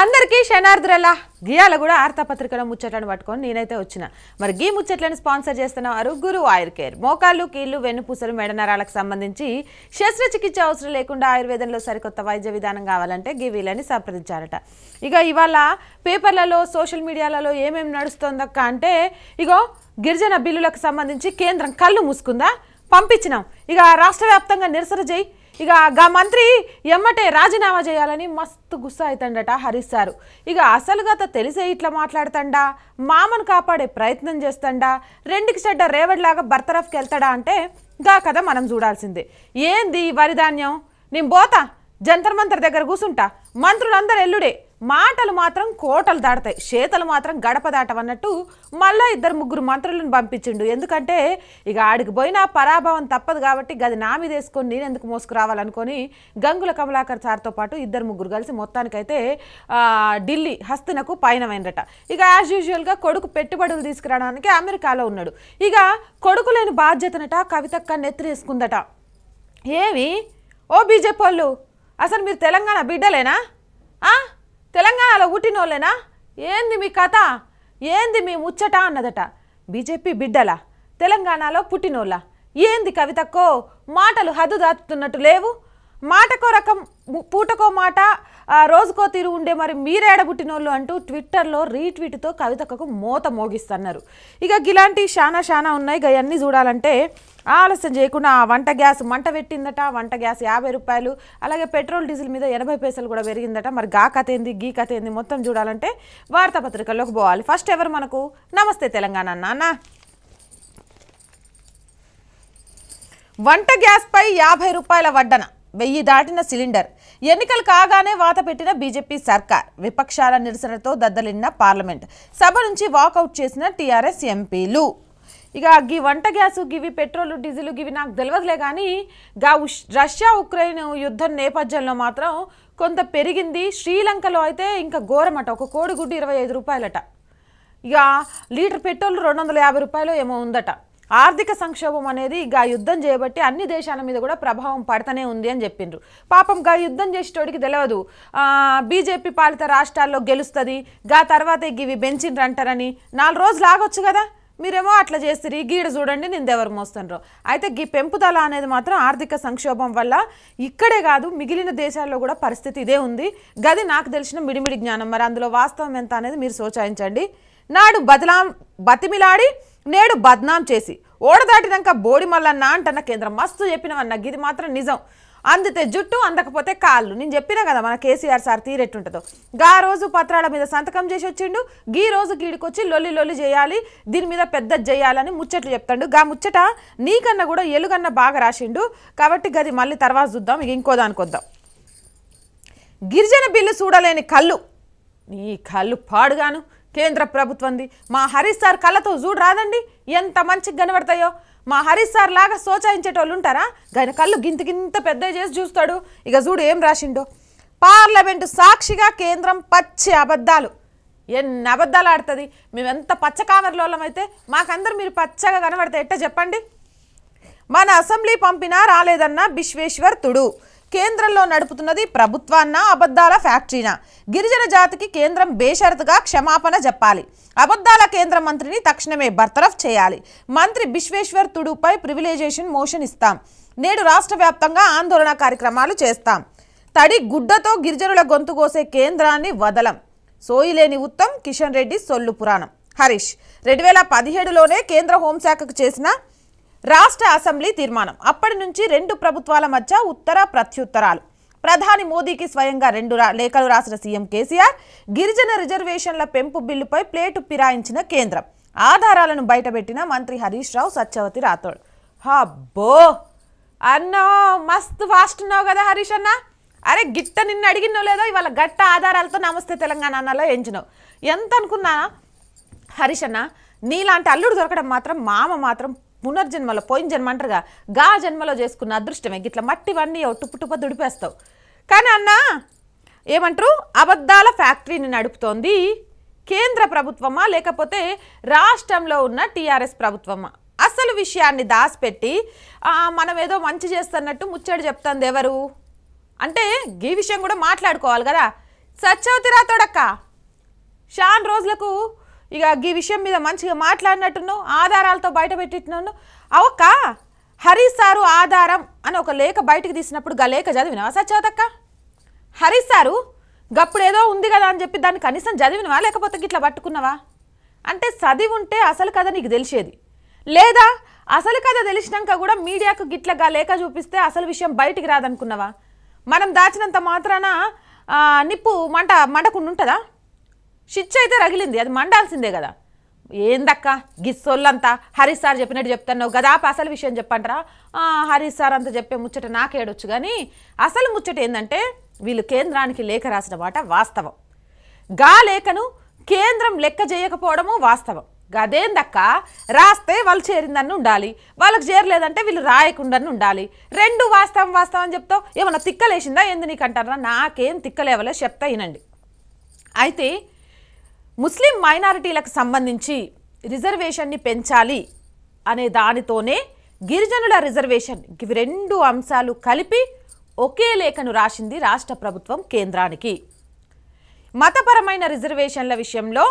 అందరికీ క్షణార్థులలా గియాల కూడా ఆర్తపత్రికలో ముచ్చట్లను పట్టుకొని నేనైతే వచ్చిన మరి గీ ముచ్చట్లను స్పాన్సర్ చేస్తున్న వారు గురు ఆయుర్ కేర్ మోకాళ్ళు కీళ్ళు వెన్నుపూసలు మెడనరాలకు సంబంధించి శస్త్రచికిత్స అవసరం లేకుండా ఆయుర్వేదంలో సరికొత్త వైద్య విధానం కావాలంటే గీ వీళ్ళని సంప్రదించారట ఇక ఇవాళ పేపర్లలో సోషల్ మీడియాలలో ఏమేమి నడుస్తుందక్క అంటే ఇగో గిరిజన బిల్లులకు సంబంధించి కేంద్రం కళ్ళు మూసుకుందా పంపించినాం ఇక రాష్ట్ర వ్యాప్తంగా నిరసన చేయి ఇక గా మంత్రి ఎమ్మటే రాజీనామా చేయాలని మస్తు గుస్సా అవుతాడట హరీష్ ఇక అసలు గత తెలిసే ఇట్లా మాట్లాడతాడా మామను కాపాడే ప్రయత్నం చేస్తాడా రెండుకి చెడ్డ రేవడిలాగా బర్తరఫ్కి వెళ్తాడా అంటే గా కథ మనం చూడాల్సిందే ఏంది వరిధాన్యం నేను పోతా జంతర్ మంతర్ దగ్గర కూసుంటా మంత్రులందరూ ఎల్లుడే మాటలు మాత్రం కోటలు దాడతాయి శీతలు మాత్రం గడప దాటవన్నట్టు మళ్ళా ఇద్దరు ముగ్గురు మంత్రులను పంపించిండు ఎందుకంటే ఇక ఆడికి పోయినా పరాభవం తప్పదు కాబట్టి గది నా మీద వేసుకొని నేను ఎందుకు మోసుకురావాలనుకొని గంగుల కమలాకర్ సార్తో పాటు ఇద్దరు ముగ్గురు కలిసి మొత్తానికైతే ఢిల్లీ హస్తినకు పయనమైనట ఇక యాజ్ యూజువల్గా కొడుకు పెట్టుబడులు తీసుకురావడానికి అమెరికాలో ఉన్నాడు ఇక కొడుకు లేని బాధ్యతనట కవితక్క నెత్తిరేసుకుందట ఏమి ఓ బీజేపీ వాళ్ళు అసలు మీరు తెలంగాణ బిడ్డలేనా తెలంగాణలో పుట్టినోళ్ళేనా ఏంది మీ కథ ఏంది మీ ముచ్చట అన్నదట బీజేపీ బిడ్డలా తెలంగాణలో పుట్టినోళ్ళ ఏంది కవితక్కో మాటలు హద్దు దాటుతున్నట్టు లేవు మాటకో రకం పూటకో మాట ఆ రోజుకో తీరు ఉండే మరి మీరేడబుట్టినోళ్ళు అంటూ ట్విట్టర్లో రీట్వీట్తో కవితకు మోత మోగిస్తున్నారు ఇక గిలాంటివి శానా శానా ఉన్నాయి ఇక అన్నీ చూడాలంటే ఆలస్యం చేయకుండా ఆ వంట గ్యాస్ మంట పెట్టిందట వంట గ్యాస్ యాభై రూపాయలు అలాగే పెట్రోల్ డీజిల్ మీద ఎనభై పైసలు కూడా పెరిగిందట మరి గా కథ ఏంది గీ కథ ఏంది మొత్తం చూడాలంటే వార్తాపత్రికల్లోకి పోవాలి ఫస్ట్ ఎవరు మనకు నమస్తే తెలంగాణ నాన్న వంట గ్యాస్పై యాభై రూపాయల వడ్డన వెయ్యి దాటిన సిలిండర్ ఎన్నికలు కాగానే వాత పెట్టిన బీజేపీ సర్కార్ విపక్షాల నిరసనతో దద్దలిన్న పార్లమెంట్ సభ నుంచి వాకౌట్ చేసిన టీఆర్ఎస్ ఎంపీలు ఇక గీ వంట గ్యాసు గివి పెట్రోల్ డీజిల్ గివి నాకు తెలియదులే కానీ గా రష్యా ఉక్రెయిన్ యుద్ధం నేపథ్యంలో మాత్రం కొంత పెరిగింది శ్రీలంకలో అయితే ఇంకా ఘోరమట ఒక కోడిగుడ్డు ఇరవై ఐదు రూపాయలట ఇక లీటర్ పెట్రోల్ రెండు వందల యాభై రూపాయలు ఏమో ఉందట ఆర్థిక సంక్షోభం అనేది గా యుద్ధం చేయబట్టి అన్ని దేశాల మీద కూడా ప్రభావం పడతనే ఉంది అని చెప్పిండ్రు పాపం గా యుద్ధం చేసేటోడికి తెలియదు బీజేపీ పాలిత రాష్ట్రాల్లో గెలుస్తుంది గా తర్వాత ఇవి బెంచిండ్రు అంటారని నాలుగు రోజులు ఆగొచ్చు కదా మీరేమో అట్లా చేస్తారు ఈ గీడ చూడండి నిందెవరు మోస్తుండ్రో అయితే గీ పెంపుదల అనేది మాత్రం ఆర్థిక సంక్షోభం వల్ల ఇక్కడే కాదు మిగిలిన దేశాల్లో కూడా పరిస్థితి ఇదే ఉంది గది నాకు తెలిసిన మిడిమిడి జ్ఞానం మరి అందులో వాస్తవం ఎంత అనేది మీరు సోచాయించండి నాడు బతిలా బతిమిలాడి నేడు బద్నాం చేసి ఓడదాటినాక బోడి మల్లన్న అంటన్న కేంద్రం మస్తు చెప్పినవన్న గిది మాత్రం నిజం అందితే జుట్టు అందకపోతే కాళ్ళు నేను చెప్పినా కదా మన కేసీఆర్ సార్ తీరెట్టుంటుందో గా రోజు పత్రాల మీద సంతకం చేసి వచ్చిండు గీ రోజు గీడికొచ్చి లొల్లి లొల్లి చేయాలి దీని మీద పెద్ద చేయాలని ముచ్చట్లు చెప్తాడు గా ముచ్చట నీకన్నా కూడా ఎలుగన్నా బాగా రాసిండు కాబట్టి గది మళ్ళీ తర్వాత చూద్దాం ఇక ఇంకో వద్దాం గిరిజన బిల్లు చూడలేని కళ్ళు నీ కళ్ళు పాడుగాను కేంద్ర ప్రభుత్వంది మా హరీష్ సార్ కళ్ళతో చూడు రాదండి ఎంత మంచిగా కనబడతాయో మా హరీష్ సార్ లాగా సోచాయించేటోళ్ళు ఉంటారా గాయన కళ్ళు గింత గింత పెద్ద చేసి చూస్తాడు ఇక చూడు ఏం రాసిండో పార్లమెంటు సాక్షిగా కేంద్రం పచ్చి అబద్ధాలు ఎన్ని అబద్ధాలు ఆడుతుంది మేమెంత పచ్చ కావర్లోలమైతే మాకందరూ మీరు పచ్చగా కనబడతాయి ఎట్ట చెప్పండి మన అసెంబ్లీ పంపినా రాలేదన్న విశ్వేశ్వర్ తుడు కేంద్రంలో నడుపుతున్నది ప్రభుత్వాన్న అబద్ధాల ఫ్యాక్టరీనా గిరిజన జాతికి కేంద్రం బేషరతుగా క్షమాపణ చెప్పాలి అబద్ధాల కేంద్ర మంత్రిని తక్షణమే బర్తరఫ్ చేయాలి మంత్రి బిశ్వేశ్వర్ తుడుపై ప్రివిలేజేషన్ మోషన్ ఇస్తాం నేడు రాష్ట్ర వ్యాప్తంగా ఆందోళన కార్యక్రమాలు చేస్తాం తడి గుడ్డతో గిరిజనుల గొంతు కోసే కేంద్రాన్ని వదలం సోయిలేని ఉత్తమ్ కిషన్ రెడ్డి సొల్లు పురాణం హరీష్ రెండు వేల పదిహేడులోనే కేంద్ర హోంశాఖకు చేసిన రాష్ట్ర అసెంబ్లీ తీర్మానం అప్పటి నుంచి రెండు ప్రభుత్వాల మధ్య ఉత్తర ప్రత్యుత్తరాలు ప్రధాని మోదీకి స్వయంగా రెండు లేఖలు రాసిన సీఎం కేసీఆర్ గిరిజన రిజర్వేషన్ల పెంపు బిల్లుపై ప్లేటు పిరాయించిన కేంద్రం ఆధారాలను బయటపెట్టిన మంత్రి హరీష్ రావు సత్యవతి రాథోడ్ హబ్బో అన్నో మస్తు ఫాస్ట్ ఉన్నావు కదా హరీష్ అన్న అరే గిట్ట నిన్ను అడిగినో లేదో ఇవాళ గట్ట ఆధారాలతో నమస్తే తెలంగాణ అన్నలో ఎంచినావు ఎంత అనుకున్నా హరీష్ అన్న నీలాంటి అల్లుడు దొరకడం మాత్రం మామ మాత్రం పునర్జన్మలో పోయిన జన్మ అంటారుగా గా జన్మలో చేసుకున్న అదృష్టమే గిట్ల మట్టివన్నీ టుప్పు టుప్ప దుడిపేస్తావు కానీ అన్న ఏమంటారు అబద్ధాల ఫ్యాక్టరీని నడుపుతోంది కేంద్ర ప్రభుత్వమా లేకపోతే రాష్ట్రంలో ఉన్న టీఆర్ఎస్ ప్రభుత్వమా అసలు విషయాన్ని దాచిపెట్టి మనం ఏదో మంచి చేస్తున్నట్టు ముచ్చడి చెప్తుంది ఎవరు అంటే ఈ విషయం కూడా మాట్లాడుకోవాలి కదా సత్యవతి రాతోడక్క షాన్ రోజులకు ఇక ఈ విషయం మీద మంచిగా మాట్లాడినట్టును ఆధారాలతో బయట పెట్టినను అవక్క హరీష్ సారు ఆధారం అని ఒక లేఖ బయటకు తీసినప్పుడు గా లేఖ చదివినవా సత్యవతక్క హరీష్ సారు ఏదో ఉంది కదా అని చెప్పి దాన్ని కనీసం చదివినవా లేకపోతే ఇట్లా పట్టుకున్నావా అంటే చదివి ఉంటే అసలు కథ నీకు తెలిసేది లేదా అసలు కథ తెలిసినాక కూడా మీడియాకు గిట్ల గా లేఖ చూపిస్తే అసలు విషయం బయటికి రాదనుకున్నావా మనం దాచినంత మాత్రాన నిప్పు మంట మంటకుండా ఉంటుందా స్విచ్ అయితే రగిలింది అది మండాల్సిందే కదా ఏందక్క గిస్సోళ్ళంతా హరీష్ సార్ చెప్పినట్టు చెప్తున్నావు కదా అసలు విషయం చెప్పంటారా హరీష్ సార్ అంత చెప్పే ముచ్చట నాకేడొచ్చు కానీ అసలు ముచ్చట ఏంటంటే వీళ్ళు కేంద్రానికి లేఖ రాసిన మాట వాస్తవం గా లేఖను కేంద్రం లెక్క చేయకపోవడము వాస్తవం గదేందక్క రాస్తే వాళ్ళు చేరిందని ఉండాలి వాళ్ళకి చేరలేదంటే వీళ్ళు రాయకుండా ఉండాలి రెండు వాస్తవం వాస్తవం అని చెప్తావు ఏమన్నా తిక్కలేసిందా ఏంది అంటారా నాకేం తిక్కలేవలే చెప్తా అయితే ముస్లిం మైనారిటీలకు సంబంధించి రిజర్వేషన్ని పెంచాలి అనే దానితోనే గిరిజనుల రిజర్వేషన్ ఇవి రెండు అంశాలు కలిపి ఒకే లేఖను రాసింది రాష్ట్ర ప్రభుత్వం కేంద్రానికి మతపరమైన రిజర్వేషన్ల విషయంలో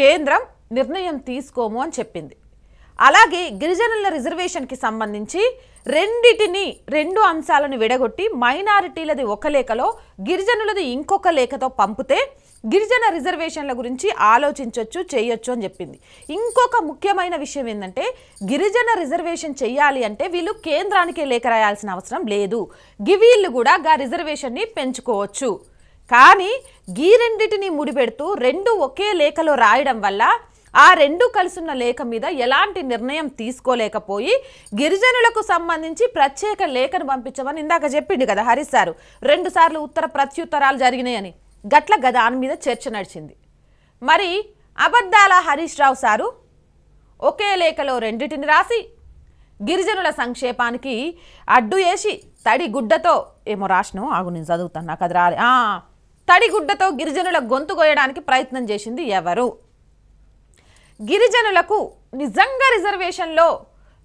కేంద్రం నిర్ణయం తీసుకోము అని చెప్పింది అలాగే గిరిజనుల రిజర్వేషన్కి సంబంధించి రెండిటిని రెండు అంశాలను విడగొట్టి మైనారిటీలది ఒక లేఖలో గిరిజనులది ఇంకొక లేఖతో పంపితే గిరిజన రిజర్వేషన్ల గురించి ఆలోచించవచ్చు చేయొచ్చు అని చెప్పింది ఇంకొక ముఖ్యమైన విషయం ఏంటంటే గిరిజన రిజర్వేషన్ చేయాలి అంటే వీళ్ళు కేంద్రానికే లేఖ రాయాల్సిన అవసరం లేదు గివీళ్ళు కూడా గా రిజర్వేషన్ని పెంచుకోవచ్చు కానీ గీ రెండింటిని ముడిపెడుతూ రెండు ఒకే లేఖలో రాయడం వల్ల ఆ రెండు కలిసిన లేఖ మీద ఎలాంటి నిర్ణయం తీసుకోలేకపోయి గిరిజనులకు సంబంధించి ప్రత్యేక లేఖను పంపించమని ఇందాక చెప్పిండు కదా హరీష్ సారు రెండుసార్లు ఉత్తర ప్రత్యుత్తరాలు జరిగినాయని గట్ల గదాన్ మీద చర్చ నడిచింది మరి అబద్ధాల హరీష్ రావు సారు ఒకే లేఖలో రెండిటిని రాసి గిరిజనుల సంక్షేపానికి అడ్డు వేసి తడి గుడ్డతో ఏమో రాసినావు ఆగు నేను చదువుతాను నాకు అది రాలే తడి గుడ్డతో గిరిజనుల గొంతు గొయ్యడానికి ప్రయత్నం చేసింది ఎవరు గిరిజనులకు నిజంగా రిజర్వేషన్లో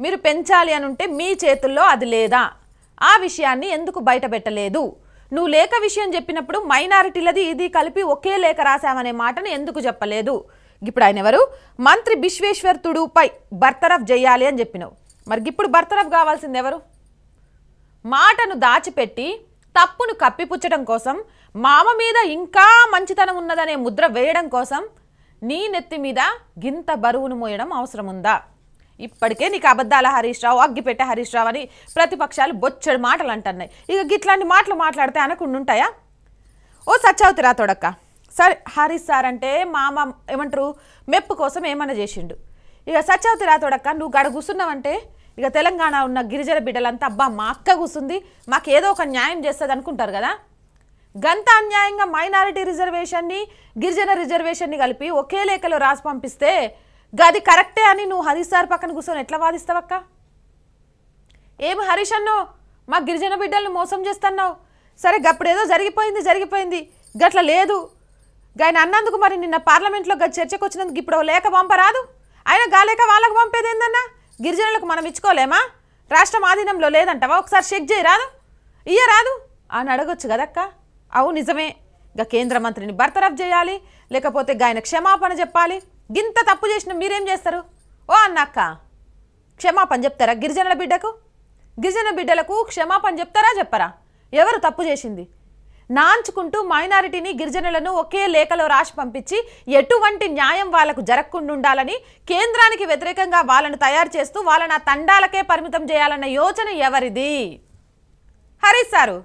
మీరు పెంచాలి అనుంటే మీ చేతుల్లో అది లేదా ఆ విషయాన్ని ఎందుకు బయటపెట్టలేదు నువ్వు లేఖ విషయం చెప్పినప్పుడు మైనారిటీలది ఇది కలిపి ఒకే లేఖ రాశామనే మాటను ఎందుకు చెప్పలేదు ఇప్పుడు ఆయన ఎవరు మంత్రి బిశ్వేశ్వర్ తుడుపై బర్తరఫ్ చేయాలి అని చెప్పినావు మరి ఇప్పుడు బర్తరఫ్ కావాల్సింది ఎవరు మాటను దాచిపెట్టి తప్పును కప్పిపుచ్చడం కోసం మామ మీద ఇంకా మంచితనం ఉన్నదనే ముద్ర వేయడం కోసం నీ నెత్తి మీద గింత బరువును మోయడం అవసరముందా ఇప్పటికే నీకు అబద్ధాల హరీష్ రావు అగ్గిపెట్టె హరీష్ రావు అని ప్రతిపక్షాలు బొచ్చడి మాటలు అంటున్నాయి ఇక గిట్లాంటి మాటలు మాట్లాడితే అనకుండా ఉంటాయా ఓ సచ్చవుతురా తొడక్క సరే హరీష్ సార్ అంటే మామ ఏమంటారు మెప్పు కోసం ఏమన్నా చేసిండు ఇక సచ్చవుతురా తొడక్క నువ్వు గడ కూర్చున్నావంటే ఇక తెలంగాణ ఉన్న గిరిజన బిడ్డలంతా అబ్బా మా అక్క కూర్చుంది మాకు ఏదో ఒక న్యాయం చేస్తుంది అనుకుంటారు కదా గంత అన్యాయంగా మైనారిటీ రిజర్వేషన్ని గిరిజన రిజర్వేషన్ని కలిపి ఒకే లేఖలో రాసి పంపిస్తే గది కరెక్టే అని నువ్వు హరీష్ సార్ పక్కన కూర్చొని ఎట్లా వాదిస్తావక్క ఏమి హరీష్ అన్నో మా గిరిజన బిడ్డలను మోసం చేస్తున్నావు సరే గప్పుడేదో జరిగిపోయింది జరిగిపోయింది గట్ల లేదు ఆయన అన్నందుకు మరి నిన్న పార్లమెంట్లో గది చర్చకు వచ్చినందుకు ఇప్పుడు లేక పంపరాదు ఆయన గాలేక వాళ్ళకు పంపేది ఏందన్నా గిరిజనులకు మనం ఇచ్చుకోలేమా రాష్ట్రం ఆధీనంలో లేదంటావా ఒకసారి చెక్ చేయరాదు ఇయ్యరాదు అని అడగొచ్చు కదక్క అవు నిజమే ఇక కేంద్ర మంత్రిని బర్తరఫ్ చేయాలి లేకపోతే గాయన క్షమాపణ చెప్పాలి గింత తప్పు చేసిన మీరేం చేస్తారు ఓ అన్నక్క క్షమాపణ చెప్తారా గిరిజనుల బిడ్డకు గిరిజన బిడ్డలకు క్షమాపణ చెప్తారా చెప్పరా ఎవరు తప్పు చేసింది నాంచుకుంటూ మైనారిటీని గిరిజనులను ఒకే లేఖలో రాసి పంపించి ఎటువంటి న్యాయం వాళ్లకు జరగకుండా ఉండాలని కేంద్రానికి వ్యతిరేకంగా వాళ్ళను తయారు చేస్తూ వాళ్ళని ఆ తండాలకే పరిమితం చేయాలన్న యోచన ఎవరిది హరీష్ సారు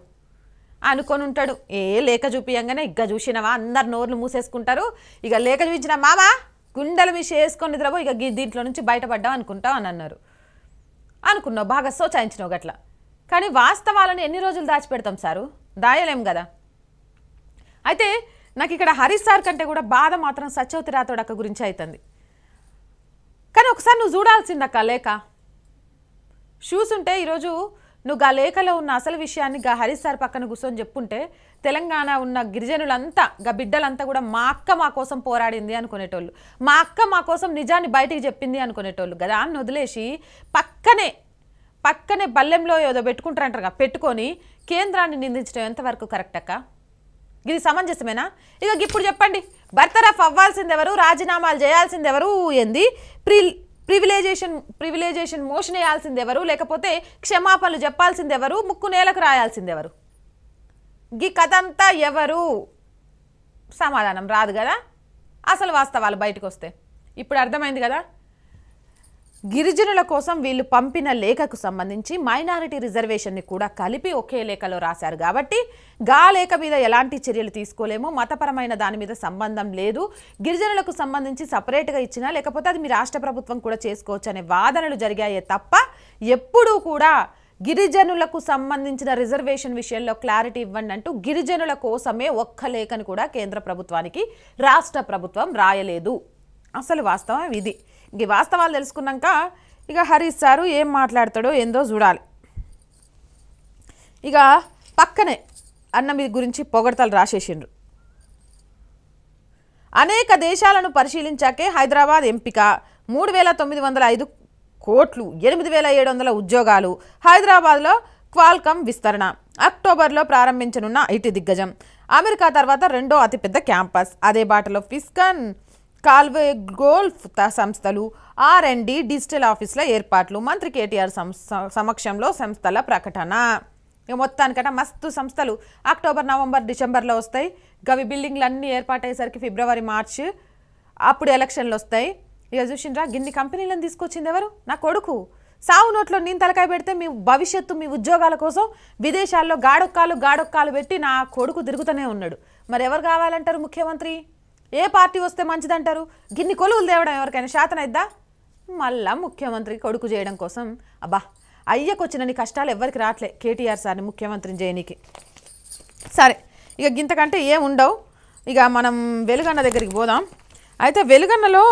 అనుకొని ఉంటాడు ఏ లేఖ చూపియంగానే ఇగ్గ చూసినవా అందరు నోర్లు మూసేసుకుంటారు ఇక లేఖ చూపించిన మావా గుండెలు మీ వేసుకొని నిద్రపో ఇక దీంట్లో నుంచి బయటపడ్డావు అనుకుంటావు అని అన్నారు అనుకున్నావు బాగా సోచాయించినావు గట్ల కానీ వాస్తవాలను ఎన్ని రోజులు దాచిపెడతాం సారు దాయలేం కదా అయితే నాకు ఇక్కడ హరీష్ సార్ కంటే కూడా బాధ మాత్రం సత్యవతి రాతోడక్క గురించి అవుతుంది కానీ ఒకసారి నువ్వు చూడాల్సిందక్క లేక షూస్ ఉంటే ఈరోజు నువ్వు ఆ లేఖలో ఉన్న అసలు విషయాన్ని గా హరి సార్ పక్కన కూర్చొని చెప్పుంటే తెలంగాణ ఉన్న గిరిజనులంతా గా బిడ్డలంతా కూడా మా అక్క మా కోసం పోరాడింది అనుకునేటోళ్ళు మా అక్క మా కోసం నిజాన్ని బయటికి చెప్పింది అనుకునేటోళ్ళు కదా అని వదిలేసి పక్కనే పక్కనే బల్లెంలో ఏదో పెట్టుకుంటారంటారు పెట్టుకొని కేంద్రాన్ని నిందించడం ఎంతవరకు కరెక్ట్ అక్క ఇది సమంజసమేనా ఇక ఇప్పుడు చెప్పండి బర్తరఫ్ అవ్వాల్సిందెవరు రాజీనామాలు చేయాల్సిందెవరు ఏంది ప్రి ప్రివిలైజేషన్ ప్రివిలైజేషన్ మోషన్ వేయాల్సిందెవరు లేకపోతే క్షమాపణలు చెప్పాల్సిందెవరు ముక్కు నేలకు రాయాల్సిందెవరు గీ కథ అంతా ఎవరు సమాధానం రాదు కదా అసలు వాస్తవాలు బయటకు వస్తే ఇప్పుడు అర్థమైంది కదా గిరిజనుల కోసం వీళ్ళు పంపిన లేఖకు సంబంధించి మైనారిటీ రిజర్వేషన్ని కూడా కలిపి ఒకే లేఖలో రాశారు కాబట్టి గా లేఖ మీద ఎలాంటి చర్యలు తీసుకోలేము మతపరమైన దాని మీద సంబంధం లేదు గిరిజనులకు సంబంధించి సపరేట్గా ఇచ్చినా లేకపోతే అది మీ రాష్ట్ర ప్రభుత్వం కూడా చేసుకోవచ్చు అనే వాదనలు జరిగాయే తప్ప ఎప్పుడూ కూడా గిరిజనులకు సంబంధించిన రిజర్వేషన్ విషయంలో క్లారిటీ ఇవ్వండి అంటూ గిరిజనుల కోసమే ఒక్క లేఖను కూడా కేంద్ర ప్రభుత్వానికి రాష్ట్ర ప్రభుత్వం రాయలేదు అసలు వాస్తవం ఇది ఈ వాస్తవాలు తెలుసుకున్నాక ఇక హరీష్ సారు ఏం మాట్లాడతాడో ఏందో చూడాలి ఇక పక్కనే అన్నం మీ గురించి పొగడతలు రాసేసిండ్రు అనేక దేశాలను పరిశీలించాకే హైదరాబాద్ ఎంపిక మూడు వేల తొమ్మిది వందల ఐదు కోట్లు ఎనిమిది వేల ఏడు వందల ఉద్యోగాలు హైదరాబాద్లో క్వాల్కమ్ విస్తరణ అక్టోబర్లో ప్రారంభించనున్న ఐటీ దిగ్గజం అమెరికా తర్వాత రెండో అతిపెద్ద క్యాంపస్ అదే బాటలో ఫిస్కన్ కాల్వే గోల్ఫ్ సంస్థలు ఆర్ అండ్ డి డిజిటల్ ఆఫీసుల ఏర్పాట్లు మంత్రి కేటీఆర్ సమక్షంలో సంస్థల ప్రకటన మొత్తానికట మస్తు సంస్థలు అక్టోబర్ నవంబర్ డిసెంబర్లో వస్తాయి గవి బిల్డింగ్లు అన్నీ ఏర్పాటయ్యేసరికి ఫిబ్రవరి మార్చ్ అప్పుడు ఎలక్షన్లు వస్తాయి ఇక చూసిండ్రా గిన్ని కంపెనీలను తీసుకొచ్చింది ఎవరు నా కొడుకు సావు నోట్లో నేను తలకాయ పెడితే మీ భవిష్యత్తు మీ ఉద్యోగాల కోసం విదేశాల్లో గాడొక్కాలు గాడొక్కాలు పెట్టి నా కొడుకు తిరుగుతూనే ఉన్నాడు మరి ఎవరు కావాలంటారు ముఖ్యమంత్రి ఏ పార్టీ వస్తే మంచిదంటారు గిన్ని కొలువులు తేవడం ఎవరికైనా ఇద్దా మళ్ళా ముఖ్యమంత్రికి కొడుకు చేయడం కోసం అబ్బా అయ్యకొచ్చినని కష్టాలు ఎవరికి రావట్లే కేటీఆర్ సార్ని ముఖ్యమంత్రిని చేయనీకి సరే ఇక గింతకంటే ఏం ఉండవు ఇక మనం వెలుగన్న దగ్గరికి పోదాం అయితే వెలుగన్నలో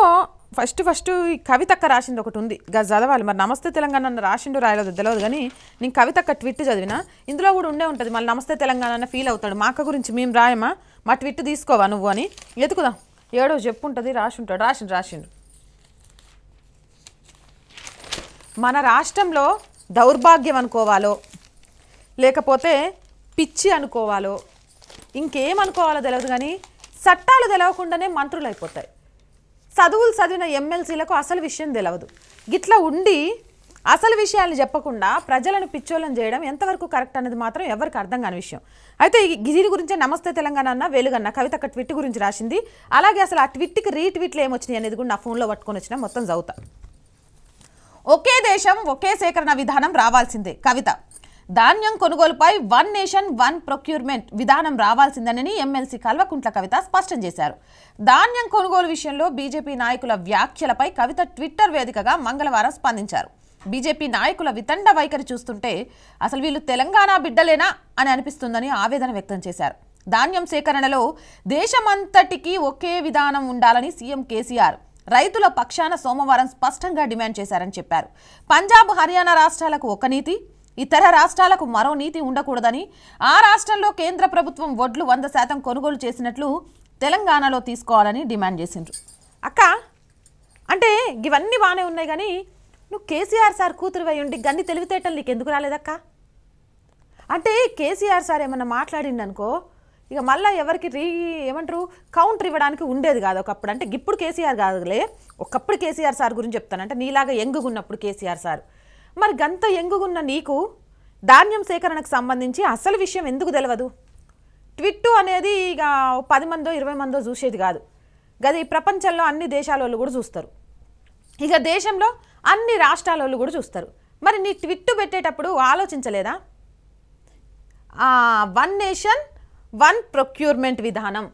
ఫస్ట్ ఫస్ట్ ఈ కవితక్క రాసింది ఒకటి ఉంది ఇక చదవాలి మరి నమస్తే తెలంగాణ అన్న రాసిండు రాయలేదు తెలియదు కానీ నేను కవితక్క ట్విట్ చదివిన ఇందులో కూడా ఉండే ఉంటుంది మళ్ళీ నమస్తే తెలంగాణ అన్న ఫీల్ అవుతాడు మా అక్క గురించి మేము రాయమా మా ట్విట్ తీసుకోవా నువ్వు అని ఎతుకుదాం ఏడో చెప్పు ఉంటుంది రాసి ఉంటాడు రాసిండు రాసిండు మన రాష్ట్రంలో దౌర్భాగ్యం అనుకోవాలో లేకపోతే పిచ్చి అనుకోవాలో ఇంకేం అనుకోవాలో తెలియదు కానీ చట్టాలు తెలవకుండానే మంత్రులు అయిపోతాయి చదువులు చదివిన ఎమ్మెల్సీలకు అసలు విషయం తెలియదు గిట్లా ఉండి అసలు విషయాలను చెప్పకుండా ప్రజలను పిచ్చోళ్ళని చేయడం ఎంతవరకు కరెక్ట్ అనేది మాత్రం ఎవరికి అర్థం కాని విషయం అయితే దీని గురించే నమస్తే తెలంగాణ అన్న వెలుగన్న కవిత అక్కడ ట్విట్ గురించి రాసింది అలాగే అసలు ఆ ట్విట్కి రీట్విట్లు ఏమొచ్చినాయి అనేది కూడా నా ఫోన్లో పట్టుకొని వచ్చిన మొత్తం చదువుతా ఒకే దేశం ఒకే సేకరణ విధానం రావాల్సిందే కవిత ధాన్యం కొనుగోలుపై వన్ నేషన్ వన్ ప్రొక్యూర్మెంట్ విధానం రావాల్సిందని ఎమ్మెల్సీ కల్వకుంట్ల కవిత స్పష్టం చేశారు ధాన్యం కొనుగోలు విషయంలో బీజేపీ నాయకుల వ్యాఖ్యలపై కవిత ట్విట్టర్ వేదికగా మంగళవారం స్పందించారు బీజేపీ నాయకుల వితండ వైఖరి చూస్తుంటే అసలు వీళ్ళు తెలంగాణ బిడ్డలేనా అని అనిపిస్తుందని ఆవేదన వ్యక్తం చేశారు ధాన్యం సేకరణలో దేశమంతటికీ ఒకే విధానం ఉండాలని సీఎం కేసీఆర్ రైతుల పక్షాన సోమవారం స్పష్టంగా డిమాండ్ చేశారని చెప్పారు పంజాబ్ హర్యానా రాష్ట్రాలకు ఒక నీతి ఇతర రాష్ట్రాలకు మరో నీతి ఉండకూడదని ఆ రాష్ట్రంలో కేంద్ర ప్రభుత్వం వడ్లు వంద శాతం కొనుగోలు చేసినట్లు తెలంగాణలో తీసుకోవాలని డిమాండ్ చేసిండ్రు అక్క అంటే ఇవన్నీ బాగానే ఉన్నాయి కానీ నువ్వు కేసీఆర్ సార్ కూతురు ఉండి గన్ని తెలివితేటలు నీకు ఎందుకు రాలేదక్క అంటే కేసీఆర్ సార్ ఏమన్నా మాట్లాడిండనుకో ఇక మళ్ళీ ఎవరికి రీ ఏమంటారు కౌంటర్ ఇవ్వడానికి ఉండేది కాదు ఒకప్పుడు అంటే ఇప్పుడు కేసీఆర్ కాదులే ఒకప్పుడు కేసీఆర్ సార్ గురించి చెప్తానంటే నీలాగా ఎంగుగున్నప్పుడు కేసీఆర్ సార్ మరి గంత ఎంగుగున్న నీకు ధాన్యం సేకరణకు సంబంధించి అసలు విషయం ఎందుకు తెలియదు ట్విట్టు అనేది ఇక పది మందో ఇరవై మందో చూసేది కాదు గది ప్రపంచంలో అన్ని దేశాల వాళ్ళు కూడా చూస్తారు ఇక దేశంలో అన్ని రాష్ట్రాల వాళ్ళు కూడా చూస్తారు మరి నీ ట్విట్ పెట్టేటప్పుడు ఆలోచించలేదా వన్ నేషన్ వన్ ప్రొక్యూర్మెంట్ విధానం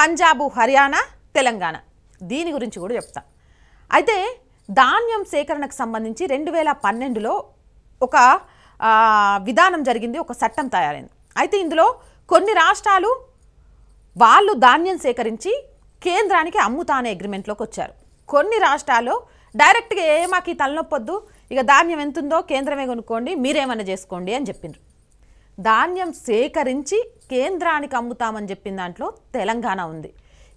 పంజాబు హర్యానా తెలంగాణ దీని గురించి కూడా చెప్తా అయితే ధాన్యం సేకరణకు సంబంధించి రెండు వేల పన్నెండులో ఒక విధానం జరిగింది ఒక చట్టం తయారైంది అయితే ఇందులో కొన్ని రాష్ట్రాలు వాళ్ళు ధాన్యం సేకరించి కేంద్రానికి అమ్ముతా అనే అగ్రిమెంట్లోకి వచ్చారు కొన్ని రాష్ట్రాల్లో డైరెక్ట్గా ఏ మాకు ఈ తలనొప్పొద్దు ఇక ధాన్యం ఎంతుందో కేంద్రమే కొనుక్కోండి మీరేమన్నా చేసుకోండి అని చెప్పిండ్రు ధాన్యం సేకరించి కేంద్రానికి అమ్ముతామని చెప్పిన దాంట్లో తెలంగాణ ఉంది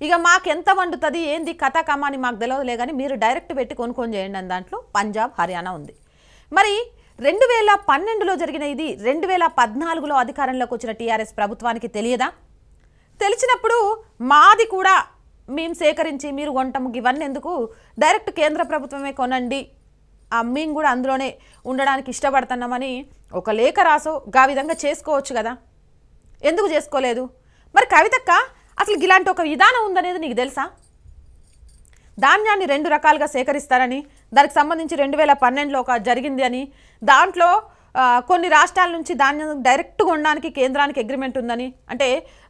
ఇక మాకెంత వండుతుంది ఏంది కథ కమాని మాకు తెలియదులే కానీ మీరు డైరెక్ట్ పెట్టి కొనుక్కొని చేయండి అని దాంట్లో పంజాబ్ హర్యానా ఉంది మరి రెండు వేల పన్నెండులో జరిగిన ఇది రెండు వేల పద్నాలుగులో అధికారంలోకి వచ్చిన టీఆర్ఎస్ ప్రభుత్వానికి తెలియదా తెలిసినప్పుడు మాది కూడా మేము సేకరించి మీరు కొంటాము ఇవన్నీ ఎందుకు డైరెక్ట్ కేంద్ర ప్రభుత్వమే కొనండి మేము కూడా అందులోనే ఉండడానికి ఇష్టపడుతున్నామని ఒక లేఖ రాసో గా విధంగా చేసుకోవచ్చు కదా ఎందుకు చేసుకోలేదు మరి కవితక్క అసలు ఇలాంటి ఒక విధానం ఉందనేది నీకు తెలుసా ధాన్యాన్ని రెండు రకాలుగా సేకరిస్తారని దానికి సంబంధించి రెండు వేల పన్నెండులో ఒక జరిగింది అని దాంట్లో కొన్ని రాష్ట్రాల నుంచి ధాన్యం డైరెక్ట్గా కొనడానికి కేంద్రానికి అగ్రిమెంట్ ఉందని అంటే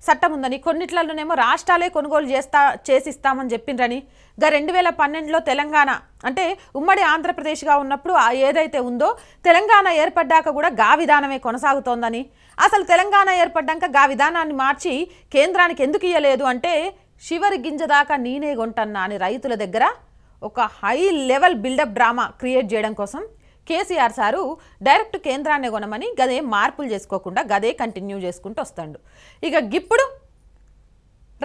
చట్టం ఉందని కొన్నిట్లలోనేమో రాష్ట్రాలే కొనుగోలు చేస్తా చేసిస్తామని చెప్పిండ్రని గా రెండు వేల పన్నెండులో తెలంగాణ అంటే ఉమ్మడి ఆంధ్రప్రదేశ్గా ఉన్నప్పుడు ఏదైతే ఉందో తెలంగాణ ఏర్పడ్డాక కూడా గా విధానమే కొనసాగుతోందని అసలు తెలంగాణ ఏర్పడ్డాక గా విధానాన్ని మార్చి కేంద్రానికి ఎందుకు ఇయ్యలేదు అంటే చివరి గింజ దాకా నేనే కొంటన్నా అని రైతుల దగ్గర ఒక high level buildup drama create చేయడం కోసం కేసీఆర్ సారు డైరెక్ట్ కేంద్రాన్ని కొనమని గదే మార్పులు చేసుకోకుండా గదే కంటిన్యూ చేసుకుంటూ వస్తాడు ఇక గిప్పుడు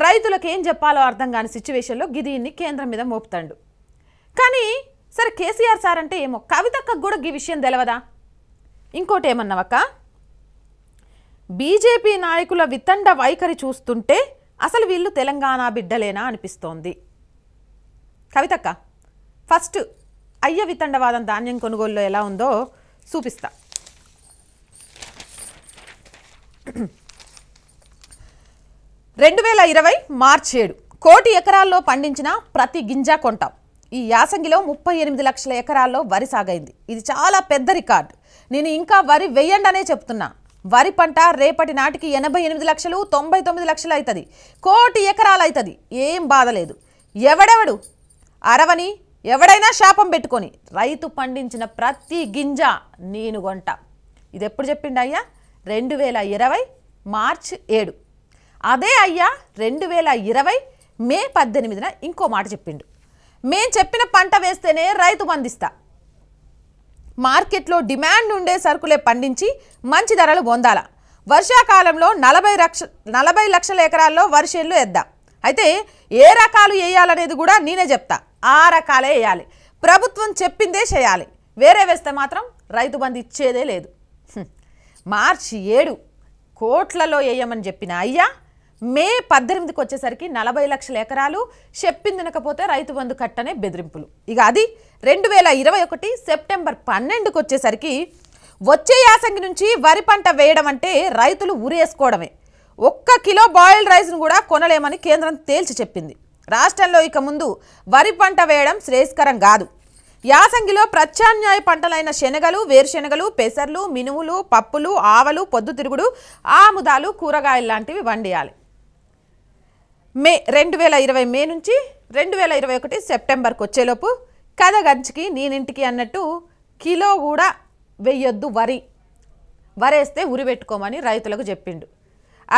రైతులకు ఏం చెప్పాలో అర్థం కాని సిచ్యువేషన్లో గిదీన్ని కేంద్రం మీద మోపుతాడు కానీ సరే కేసీఆర్ సార్ అంటే ఏమో కవితకు కూడా ఈ విషయం తెలియదా ఇంకోటి ఏమన్నావక్క బీజేపీ నాయకుల వితండ వైఖరి చూస్తుంటే అసలు వీళ్ళు తెలంగాణ బిడ్డలేనా అనిపిస్తోంది కవితక్క ఫస్ట్ అయ్య వితండవాదం ధాన్యం కొనుగోలులో ఎలా ఉందో చూపిస్తా రెండు వేల ఇరవై మార్చి ఏడు కోటి ఎకరాల్లో పండించిన ప్రతి గింజ కొంటాం ఈ యాసంగిలో ముప్పై ఎనిమిది లక్షల ఎకరాల్లో వరి సాగైంది ఇది చాలా పెద్ద రికార్డు నేను ఇంకా వరి వెయ్యండి అనే చెప్తున్నా వరి పంట రేపటి నాటికి ఎనభై ఎనిమిది లక్షలు తొంభై తొమ్మిది లక్షలు అవుతుంది కోటి ఎకరాలు అవుతుంది ఏం బాధలేదు ఎవడెవడు అరవని ఎవడైనా శాపం పెట్టుకొని రైతు పండించిన ప్రతి గింజ నేను గొంట ఇది ఎప్పుడు చెప్పిండు అయ్యా రెండు వేల ఇరవై మార్చ్ ఏడు అదే అయ్యా రెండు వేల ఇరవై మే పద్దెనిమిదిన ఇంకో మాట చెప్పిండు మేం చెప్పిన పంట వేస్తేనే రైతు పందిస్తా మార్కెట్లో డిమాండ్ ఉండే సరుకులే పండించి మంచి ధరలు పొందాలా వర్షాకాలంలో నలభై లక్ష నలభై లక్షల ఎకరాల్లో వరిషేళ్ళు వేద్దాం అయితే ఏ రకాలు వేయాలనేది కూడా నేనే చెప్తా ఆ రకాలే వేయాలి ప్రభుత్వం చెప్పిందే చేయాలి వేరే వేస్తే మాత్రం రైతు బంధు ఇచ్చేదే లేదు మార్చి ఏడు కోట్లలో వేయమని చెప్పిన అయ్యా మే పద్దెనిమిదికి వచ్చేసరికి నలభై లక్షల ఎకరాలు చెప్పిందినకపోతే రైతు బంధు కట్టనే బెదిరింపులు ఇక అది రెండు వేల ఇరవై ఒకటి సెప్టెంబర్ పన్నెండుకి వచ్చేసరికి వచ్చే యాసంగి నుంచి వరి పంట వేయడం అంటే రైతులు ఉరేసుకోవడమే ఒక్క కిలో బాయిల్డ్ రైస్ను కూడా కొనలేమని కేంద్రం తేల్చి చెప్పింది రాష్ట్రంలో ఇక ముందు వరి పంట వేయడం శ్రేయస్కరం కాదు యాసంగిలో ప్రత్యామ్నాయ పంటలైన శనగలు వేరుశెనగలు పెసర్లు మినుములు పప్పులు ఆవలు పొద్దుతిరుగుడు ఆముదాలు కూరగాయలు లాంటివి వండియాలి మే రెండు వేల ఇరవై మే నుంచి రెండు వేల ఇరవై ఒకటి సెప్టెంబర్కి వచ్చేలోపు కథ గంచికి నేనింటికి అన్నట్టు కిలో కూడా వెయ్యొద్దు వరి వరేస్తే ఉరి పెట్టుకోమని రైతులకు చెప్పిండు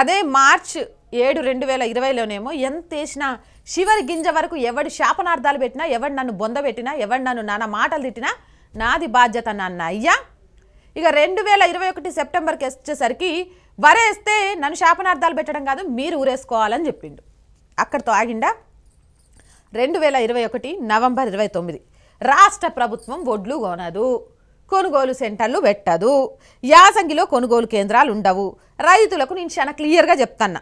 అదే మార్చ్ ఏడు రెండు వేల ఇరవైలోనేమో ఎంత వేసినా శివరి గింజ వరకు ఎవడి శాపనార్థాలు పెట్టినా ఎవడు నన్ను బొందబెట్టినా ఎవడు నన్ను నాన్న మాటలు తిట్టినా నాది బాధ్యత నాన్న అయ్యా ఇక రెండు వేల ఇరవై ఒకటి సెప్టెంబర్కి వచ్చేసరికి వరేస్తే నన్ను శాపనార్థాలు పెట్టడం కాదు మీరు ఊరేసుకోవాలని చెప్పిండు అక్కడితో ఆగిండా రెండు వేల ఇరవై ఒకటి నవంబర్ ఇరవై తొమ్మిది రాష్ట్ర ప్రభుత్వం ఒడ్లు కొనదు కొనుగోలు సెంటర్లు పెట్టదు యాసంగిలో కొనుగోలు కేంద్రాలు ఉండవు రైతులకు నేను చాలా క్లియర్గా చెప్తాన్నా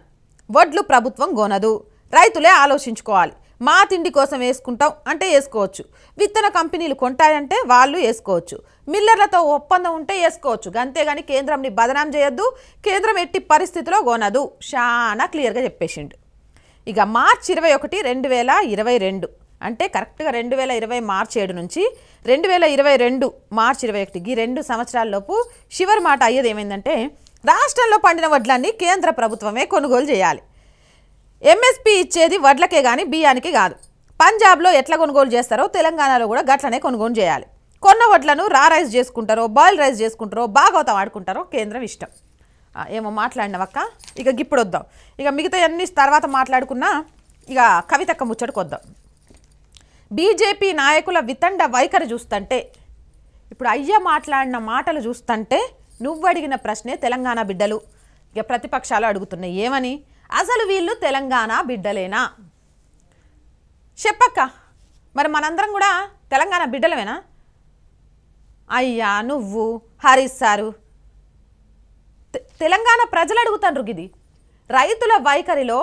వడ్లు ప్రభుత్వం కొనదు రైతులే ఆలోచించుకోవాలి మా తిండి కోసం వేసుకుంటాం అంటే వేసుకోవచ్చు విత్తన కంపెనీలు కొంటాయంటే వాళ్ళు వేసుకోవచ్చు మిల్లర్లతో ఒప్పందం ఉంటే వేసుకోవచ్చు అంతేగాని కేంద్రంని బదనాం చేయొద్దు కేంద్రం ఎట్టి పరిస్థితిలో కొనదు చాలా క్లియర్గా చెప్పేసిండు ఇక మార్చ్ ఇరవై ఒకటి రెండు వేల ఇరవై రెండు అంటే కరెక్ట్గా రెండు వేల ఇరవై మార్చి ఏడు నుంచి రెండు వేల ఇరవై రెండు మార్చి ఇరవై ఒకటికి రెండు సంవత్సరాలలోపు షివర్ మాట అయ్యేది ఏమైందంటే రాష్ట్రంలో పండిన వడ్లన్నీ కేంద్ర ప్రభుత్వమే కొనుగోలు చేయాలి ఎంఎస్పి ఇచ్చేది వడ్లకే కానీ బియ్యానికి కాదు పంజాబ్లో ఎట్లా కొనుగోలు చేస్తారో తెలంగాణలో కూడా గట్లనే కొనుగోలు చేయాలి కొన్న వడ్లను రా రైస్ చేసుకుంటారో బాయిల్ రైస్ చేసుకుంటారో బాగోతం ఆడుకుంటారో కేంద్రం ఇష్టం ఏమో మాట్లాడినవక్క ఇక ఇప్పుడు వద్దాం ఇక మిగతా అన్ని తర్వాత మాట్లాడుకున్నా ఇక కవితక్క ముచ్చటకు వద్దాం బీజేపీ నాయకుల వితండ వైఖరి చూస్తుంటే ఇప్పుడు అయ్య మాట్లాడిన మాటలు చూస్తుంటే అడిగిన ప్రశ్నే తెలంగాణ బిడ్డలు ఇక ప్రతిపక్షాలు అడుగుతున్నాయి ఏమని అసలు వీళ్ళు తెలంగాణ బిడ్డలేనా చెప్పక్క మరి మనందరం కూడా తెలంగాణ బిడ్డలమేనా అయ్యా నువ్వు హరీష్ సారు తెలంగాణ ప్రజలు అడుగుతాండ్రు ఇది రైతుల వైఖరిలో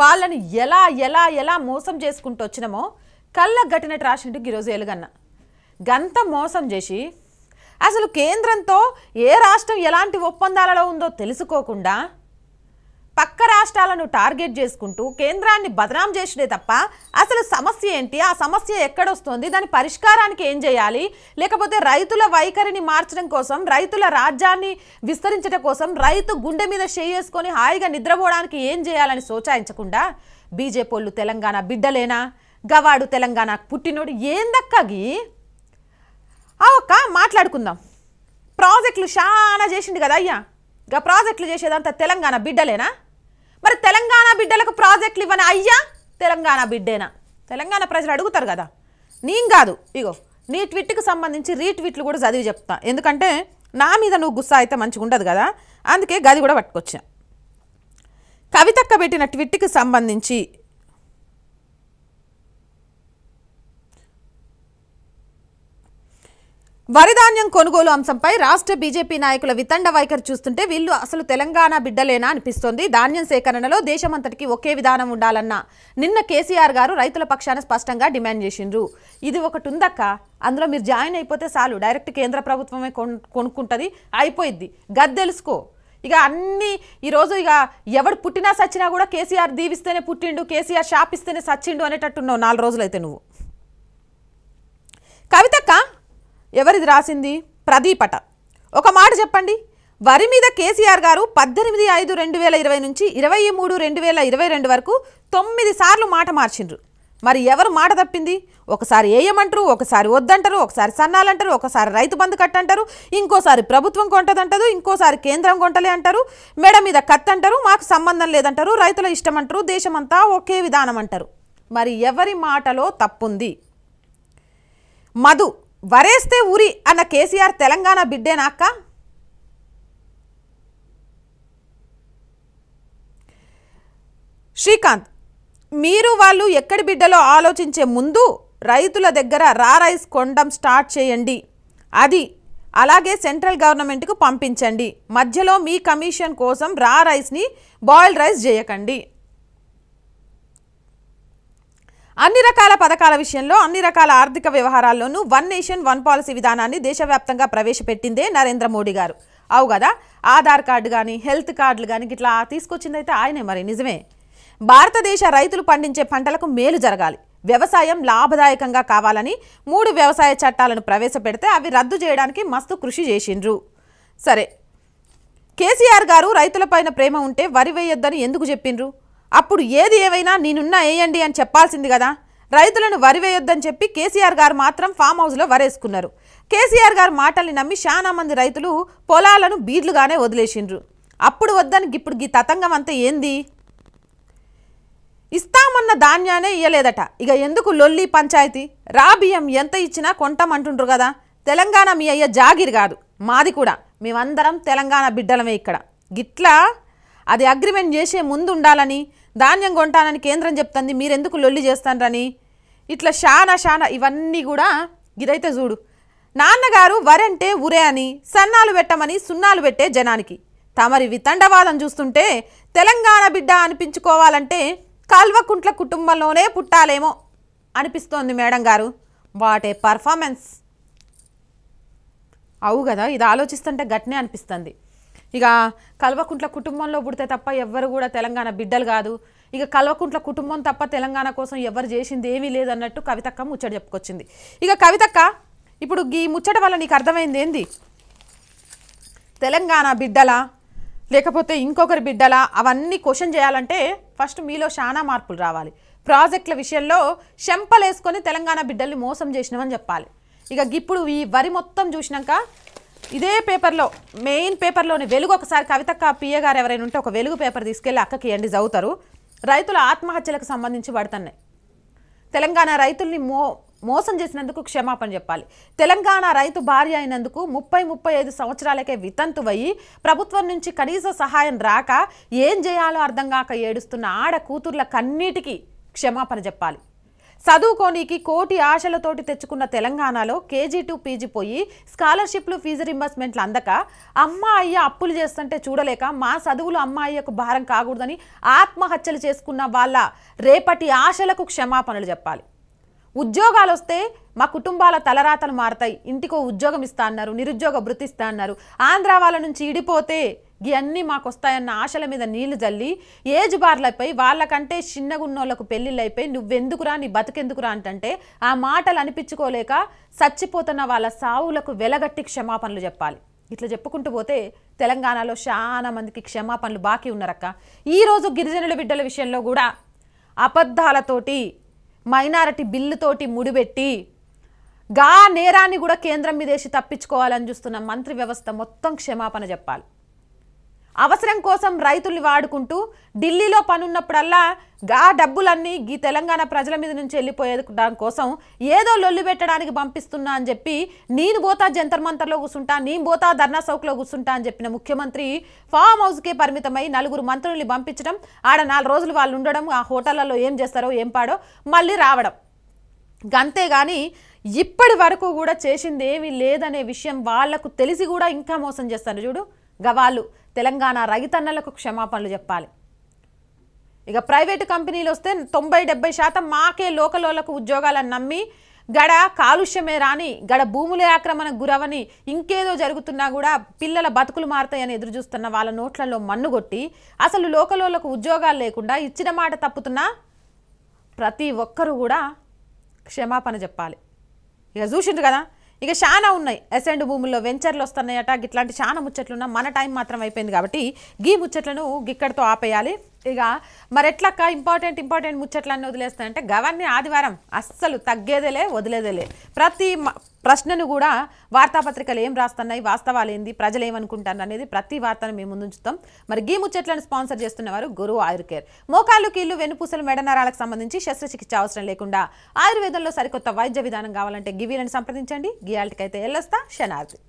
వాళ్ళని ఎలా ఎలా ఎలా మోసం చేసుకుంటూ వచ్చినామో కళ్ళకు గట్టినట్టు రాసిండు గిరోజు ఎలుగన్న గంత మోసం చేసి అసలు కేంద్రంతో ఏ రాష్ట్రం ఎలాంటి ఒప్పందాలలో ఉందో తెలుసుకోకుండా పక్క రాష్ట్రాలను టార్గెట్ చేసుకుంటూ కేంద్రాన్ని బదనాం చేసినే తప్ప అసలు సమస్య ఏంటి ఆ సమస్య ఎక్కడొస్తుంది దాని పరిష్కారానికి ఏం చేయాలి లేకపోతే రైతుల వైఖరిని మార్చడం కోసం రైతుల రాజ్యాన్ని విస్తరించడం కోసం రైతు గుండె మీద చేసుకొని హాయిగా నిద్రపోవడానికి ఏం చేయాలని సోచాయించకుండా బీజేపీ తెలంగాణ బిడ్డలేనా గవాడు తెలంగాణకు పుట్టినోడు ఏందక్కగి ఒక్క మాట్లాడుకుందాం ప్రాజెక్టులు చాలా చేసిండు కదా అయ్యా గా ప్రాజెక్టులు చేసేదంతా తెలంగాణ బిడ్డలేనా మరి తెలంగాణ బిడ్డలకు ప్రాజెక్టులు ఇవ్వని అయ్యా తెలంగాణ బిడ్డేనా తెలంగాణ ప్రజలు అడుగుతారు కదా నేను కాదు ఇగో నీ ట్విట్కి సంబంధించి రీట్వీట్లు కూడా చదివి చెప్తా ఎందుకంటే నా మీద నువ్వు గుస్సా అయితే మంచిగా ఉండదు కదా అందుకే గది కూడా పట్టుకొచ్చా కవితక్క పెట్టిన ట్విట్కి సంబంధించి వరిధాన్యం కొనుగోలు అంశంపై రాష్ట్ర బీజేపీ నాయకుల వితండ వైఖరి చూస్తుంటే వీళ్ళు అసలు తెలంగాణ బిడ్డలేనా అనిపిస్తోంది ధాన్యం సేకరణలో దేశమంతటికి ఒకే విధానం ఉండాలన్న నిన్న కేసీఆర్ గారు రైతుల పక్షాన స్పష్టంగా డిమాండ్ చేసిండ్రు ఇది ఒకటి ఉందక్క అందులో మీరు జాయిన్ అయిపోతే చాలు డైరెక్ట్ కేంద్ర ప్రభుత్వమే కొనుక్కుంటుంది అయిపోయిద్ది గది తెలుసుకో ఇక అన్ని ఈరోజు ఇక ఎవడు పుట్టినా సచ్చినా కూడా కేసీఆర్ దీవిస్తేనే పుట్టిండు కేసీఆర్ షాప్ ఇస్తేనే సచ్చిండు అనేటట్టున్నావు నాలుగు రోజులైతే నువ్వు కవితక్క ఎవరిది రాసింది ప్రదీపట ఒక మాట చెప్పండి వరి మీద కేసీఆర్ గారు పద్దెనిమిది ఐదు రెండు వేల ఇరవై నుంచి ఇరవై మూడు రెండు వేల ఇరవై రెండు వరకు తొమ్మిది సార్లు మాట మార్చిండ్రు మరి ఎవరు మాట తప్పింది ఒకసారి ఏయమంటారు ఒకసారి వద్దంటారు ఒకసారి సన్నాలంటారు ఒకసారి రైతు బంధు కట్టంటారు ఇంకోసారి ప్రభుత్వం కొంటదంటారు ఇంకోసారి కేంద్రం కొంటలే అంటారు మెడ మీద కత్తంటారు మాకు సంబంధం లేదంటారు రైతుల ఇష్టం అంటారు దేశమంతా ఒకే విధానం అంటారు మరి ఎవరి మాటలో తప్పుంది మధు వరేస్తే ఊరి అన్న కేసీఆర్ తెలంగాణ బిడ్డేనాక్క శ్రీకాంత్ మీరు వాళ్ళు ఎక్కడి బిడ్డలో ఆలోచించే ముందు రైతుల దగ్గర రా రైస్ కొండం స్టార్ట్ చేయండి అది అలాగే సెంట్రల్ గవర్నమెంట్కు పంపించండి మధ్యలో మీ కమిషన్ కోసం రా రైస్ని బాయిల్డ్ రైస్ చేయకండి అన్ని రకాల పథకాల విషయంలో అన్ని రకాల ఆర్థిక వ్యవహారాల్లోనూ వన్ నేషన్ వన్ పాలసీ విధానాన్ని దేశవ్యాప్తంగా ప్రవేశపెట్టిందే నరేంద్ర మోడీ గారు అవు కదా ఆధార్ కార్డు కానీ హెల్త్ కార్డులు కానీ ఇట్లా తీసుకొచ్చిందైతే ఆయనే మరి నిజమే భారతదేశ రైతులు పండించే పంటలకు మేలు జరగాలి వ్యవసాయం లాభదాయకంగా కావాలని మూడు వ్యవసాయ చట్టాలను ప్రవేశపెడితే అవి రద్దు చేయడానికి మస్తు కృషి చేసిండ్రు సరే కేసీఆర్ గారు రైతులపైన ప్రేమ ఉంటే వరి వేయొద్దని ఎందుకు చెప్పిండ్రు అప్పుడు ఏది ఏవైనా నేనున్నా వేయండి అని చెప్పాల్సింది కదా రైతులను వరి వేయొద్దని చెప్పి కేసీఆర్ గారు మాత్రం ఫామ్ హౌస్లో వరేసుకున్నారు కేసీఆర్ గారు మాటల్ని నమ్మి చాలా మంది రైతులు పొలాలను బీడ్లుగానే వదిలేసిండ్రు అప్పుడు వద్దని ఇప్పుడు ఈ తతంగం అంతా ఏంది ఇస్తామన్న ధాన్యానే ఇయ్యలేదట ఇక ఎందుకు లొల్లి పంచాయతీ రాబియ్యం ఎంత ఇచ్చినా కొంటామంటుండ్రు కదా తెలంగాణ మీ అయ్య జాగిర్ కాదు మాది కూడా మేమందరం తెలంగాణ బిడ్డలమే ఇక్కడ గిట్లా అది అగ్రిమెంట్ చేసే ముందు ఉండాలని ధాన్యం కొంటానని కేంద్రం చెప్తుంది మీరెందుకు లొల్లి చేస్తానని ఇట్లా షానా షానా ఇవన్నీ కూడా ఇదైతే చూడు నాన్నగారు వరంటే ఉరే అని సన్నాలు పెట్టమని సున్నాలు పెట్టే జనానికి తమరి వితండవాదం చూస్తుంటే తెలంగాణ బిడ్డ అనిపించుకోవాలంటే కాల్వకుంట్ల కుటుంబంలోనే పుట్టాలేమో అనిపిస్తోంది మేడం గారు వాట్ పర్ఫార్మెన్స్ అవు కదా ఇది ఆలోచిస్తుంటే గట్నే అనిపిస్తుంది ఇక కల్వకుంట్ల కుటుంబంలో పుడితే తప్ప ఎవ్వరు కూడా తెలంగాణ బిడ్డలు కాదు ఇక కల్వకుంట్ల కుటుంబం తప్ప తెలంగాణ కోసం ఎవరు చేసింది ఏమీ లేదన్నట్టు కవితక్క ముచ్చట చెప్పుకొచ్చింది ఇక కవితక్క ఇప్పుడు ఈ ముచ్చట వల్ల నీకు అర్థమైంది ఏంది తెలంగాణ బిడ్డలా లేకపోతే ఇంకొకరి బిడ్డలా అవన్నీ క్వశ్చన్ చేయాలంటే ఫస్ట్ మీలో చాలా మార్పులు రావాలి ప్రాజెక్టుల విషయంలో శంపలేసుకొని తెలంగాణ బిడ్డల్ని మోసం చేసినామని చెప్పాలి ఇక ఇప్పుడు ఈ వరి మొత్తం చూసినాక ఇదే పేపర్లో మెయిన్ పేపర్లోని వెలుగు ఒకసారి కవితక్క పియ్య గారు ఎవరైనా ఉంటే ఒక వెలుగు పేపర్ తీసుకెళ్ళి అక్కకి ఎండి చదువుతారు రైతుల ఆత్మహత్యలకు సంబంధించి పడుతున్నాయి తెలంగాణ రైతుల్ని మో మోసం చేసినందుకు క్షమాపణ చెప్పాలి తెలంగాణ రైతు భార్య అయినందుకు ముప్పై ముప్పై ఐదు సంవత్సరాలకే వితంతువయ్యి ప్రభుత్వం నుంచి కనీస సహాయం రాక ఏం చేయాలో అర్థం కాక ఏడుస్తున్న ఆడ కూతుర్ల కన్నీటికి క్షమాపణ చెప్పాలి చదువుకోనికి కోటి ఆశలతోటి తెచ్చుకున్న తెలంగాణలో కేజీ టు పీజీ పోయి స్కాలర్షిప్లు ఫీజు రింబర్స్మెంట్లు అందక అమ్మ అయ్య అప్పులు చేస్తుంటే చూడలేక మా చదువులు అమ్మ అయ్యకు భారం కాకూడదని ఆత్మహత్యలు చేసుకున్న వాళ్ళ రేపటి ఆశలకు క్షమాపణలు చెప్పాలి ఉద్యోగాలు వస్తే మా కుటుంబాల తలరాతలు మారతాయి ఇంటికో ఉద్యోగం ఇస్తా అన్నారు నిరుద్యోగ భృతి అన్నారు ఆంధ్ర వాళ్ళ నుంచి ఇడిపోతే ఇవన్నీ మాకు వస్తాయన్న ఆశల మీద నీళ్లు జల్లి ఏజ్ బార్లపై వాళ్ళకంటే చిన్నగున్నోళ్లకు పెళ్ళిళ్ళైపోయి నువ్వెందుకురా నీ బతుకెందుకురా అంటే ఆ మాటలు అనిపించుకోలేక చచ్చిపోతున్న వాళ్ళ సావులకు వెలగట్టి క్షమాపణలు చెప్పాలి ఇట్లా చెప్పుకుంటూ పోతే తెలంగాణలో చాలా మందికి క్షమాపణలు బాకీ ఉన్నారక్క ఈరోజు గిరిజనుల బిడ్డల విషయంలో కూడా అబద్ధాలతోటి మైనారిటీ బిల్లుతోటి ముడిపెట్టి గా నేరాన్ని కూడా కేంద్రం మీదేసి తప్పించుకోవాలని చూస్తున్న మంత్రి వ్యవస్థ మొత్తం క్షమాపణ చెప్పాలి అవసరం కోసం రైతుల్ని వాడుకుంటూ ఢిల్లీలో పనున్నప్పుడల్లా గా డబ్బులన్నీ ఈ తెలంగాణ ప్రజల మీద నుంచి దాని కోసం ఏదో లొల్లు పెట్టడానికి పంపిస్తున్నా అని చెప్పి నేను పోతా జంతర్ మంతర్లో కూర్చుంటా నేను పోతా ధర్నా చౌక్లో కూర్చుంటా అని చెప్పిన ముఖ్యమంత్రి ఫామ్ హౌస్కే పరిమితమై నలుగురు మంత్రుల్ని పంపించడం ఆడ నాలుగు రోజులు వాళ్ళు ఉండడం ఆ హోటళ్లలో ఏం చేస్తారో ఏం పాడో మళ్ళీ రావడం అంతేగాని ఇప్పటి వరకు కూడా చేసింది ఏమీ లేదనే విషయం వాళ్లకు తెలిసి కూడా ఇంకా మోసం చేస్తారు చూడు గవాళ్ళు తెలంగాణ రైతన్నలకు క్షమాపణలు చెప్పాలి ఇక ప్రైవేటు కంపెనీలు వస్తే తొంభై డెబ్బై శాతం మాకే లోకలోలకు ఉద్యోగాలను నమ్మి గడ కాలుష్యమే రాని గడ భూములే ఆక్రమణకు గురవని ఇంకేదో జరుగుతున్నా కూడా పిల్లల బతుకులు మారుతాయని ఎదురు చూస్తున్న వాళ్ళ నోట్లలో మన్నుగొట్టి అసలు లోకలోలకు ఉద్యోగాలు లేకుండా ఇచ్చిన మాట తప్పుతున్నా ప్రతి ఒక్కరూ కూడా క్షమాపణ చెప్పాలి ఇక చూసిండ్రు కదా ఇక చాలా ఉన్నాయి ఎసెండ్ భూముల్లో వెంచర్లు వస్తున్నాయట ఇట్లాంటి చాలా ముచ్చట్లున్నా మన టైం మాత్రం అయిపోయింది కాబట్టి గీ ముచ్చట్లను గిక్కడితో ఆపేయాలి ఇక మరి ఎట్లక్క ఇంపార్టెంట్ ఇంపార్టెంట్ ముచ్చట్లన్నీ వదిలేస్తానంటే గవర్నీ ఆదివారం అస్సలు తగ్గేదేలే వదిలేదేలే ప్రతి ప్రశ్నను కూడా వార్తాపత్రికలు ఏం రాస్తున్నాయి వాస్తవాలు ఏంది ప్రజలు ఏమనుకుంటారు అనేది ప్రతి వార్తను మేము ముందుంచుతాం మరి గీ ముచ్చట్లను స్పాన్సర్ చేస్తున్నవారు గురువు ఆయుర్కేర్ మోకాళ్ళు కీళ్ళు వెనుపూసలు మెడనరాలకు సంబంధించి శస్త్రచికిత్స అవసరం లేకుండా ఆయుర్వేదంలో సరికొత్త వైద్య విధానం కావాలంటే గివీలను సంప్రదించండి గియాల్టికైతే ఎల్లస్తా శనార్థి